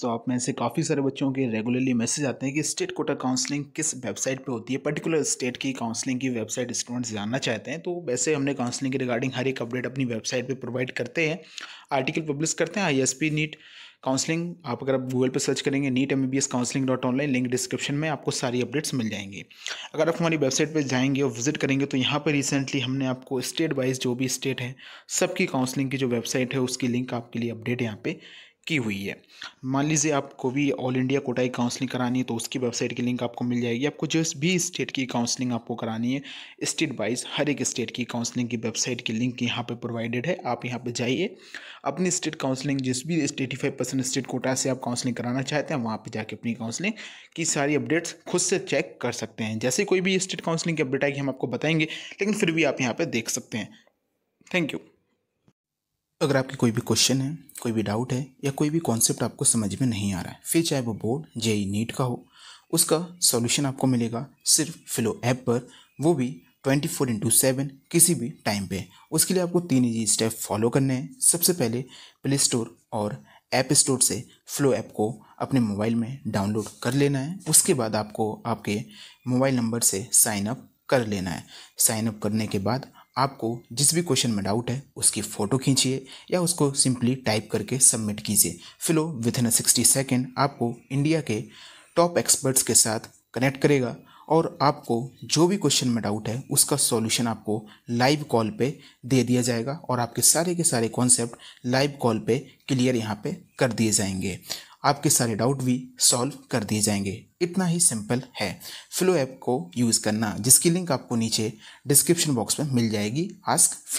तो आप में से काफ़ी सारे बच्चों के रेगुलरली मैसेज आते हैं कि स्टेट कोटा काउंसलिंग किस वेबसाइट पे होती है पर्टिकुलर स्टेट की काउंसलिंग की वेबसाइट स्टूडेंट्स जानना चाहते हैं तो वैसे हमने काउंसलिंग के रिगार्डिंग हर एक अपडेट अपनी वेबसाइट पे प्रोवाइड करते हैं आर्टिकल पब्लिश करते हैं I S P NEET counselling आप अगर आप गूगल पर सर्च करेंगे NEET M B S counselling dot online link description में आपको सारी अपडेट्स मिल जाएंगी अगर आप हमारी वेबसाइट पर जाएंगे और विजिट करेंगे तो यहाँ पर रिसेंटली हमने आपको स्टेट वाइज जो भी स्टेट है सबकी काउंसलिंग की जो वेबसाइट है उसकी लिंक आपके लिए अपडेट यहाँ पे की हुई है मान लीजिए आपको भी ऑल इंडिया कोटाई काउंसलिंग करानी है तो उसकी वेबसाइट की लिंक आपको मिल जाएगी आपको जिस भी स्टेट की काउंसलिंग आपको करानी है स्टेट वाइज हर एक स्टेट की काउंसलिंग की वेबसाइट की लिंक यहाँ पर प्रोवाइडेड है आप यहाँ पर जाइए अपनी स्टेट काउंसलिंग जिस भी eighty five percent state quota से आप काउंसलिंग कराना चाहते हैं वहाँ पर जाके अपनी काउंसलिंग की सारी अपडेट्स खुद से चेक कर सकते हैं जैसे कोई भी स्टेट काउंसलिंग की अपडेट आएगी हम आपको बताएंगे लेकिन फिर भी आप यहाँ पर देख सकते हैं थैंक यू अगर आपकी कोई भी क्वेश्चन है कोई भी डाउट है या कोई भी कॉन्सेप्ट आपको समझ में नहीं आ रहा है फिर चाहे वो बोर्ड ई नीट का हो उसका सॉल्यूशन आपको मिलेगा सिर्फ फिलो ऐप पर वो भी ट्वेंटी फोर इंटू सेवन किसी भी टाइम पे उसके लिए आपको तीन ही स्टेप फॉलो करने हैं सबसे पहले प्ले स्टोर और ऐप स्टोर से फ्लो ऐप को अपने मोबाइल में डाउनलोड कर लेना है उसके बाद आपको आपके मोबाइल नंबर से साइन अप कर लेना है साइन अप करने के बाद आपको जिस भी क्वेश्चन में डाउट है उसकी फ़ोटो खींचिए या उसको सिंपली टाइप करके सबमिट कीजिए Filo within sixty second आपको इंडिया के टॉप एक्सपर्ट्स के साथ कनेक्ट करेगा और आपको जो भी क्वेश्चन में डाउट है उसका सॉल्यूशन आपको लाइव कॉल पे दे दिया जाएगा और आपके सारे के सारे कॉन्सेप्ट लाइव कॉल पे क्लियर यहाँ पे कर दिए जाएंगे आपके सारे डाउट भी सॉल्व कर दिए जाएंगे इतना ही सिंपल है फ्लो ऐप को यूज़ करना जिसकी लिंक आपको नीचे डिस्क्रिप्शन बॉक्स में मिल जाएगी आस्क फ्लो